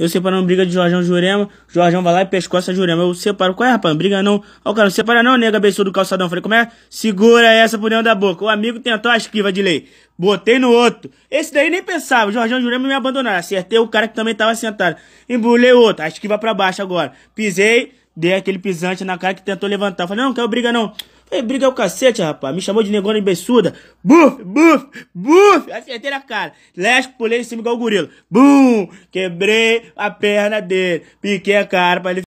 Eu separando briga de Jorjão Jurema. Jorjão vai lá e pescoça Jurema. Eu separo. Qual é, rapaz? Briga não. Ó, o cara, não separa não, nega, abençoa do calçadão. Falei, como é? Segura essa por dentro da boca. O amigo tentou a esquiva de lei. Botei no outro. Esse daí nem pensava. Jorjão Jurema me abandonar. Acertei o cara que também tava sentado. Embulei outro. A esquiva pra baixo agora. Pisei. Dei aquele pisante na cara que tentou levantar. Falei, não, não quero briga não. Falei, briga é o cacete, rapaz. Me chamou de negona imbecilda. Buf, buf, buf. Acertei na cara. Lesco, pulei em cima igual o gorila. Bum, quebrei a perna dele. Piquei a cara pra ele...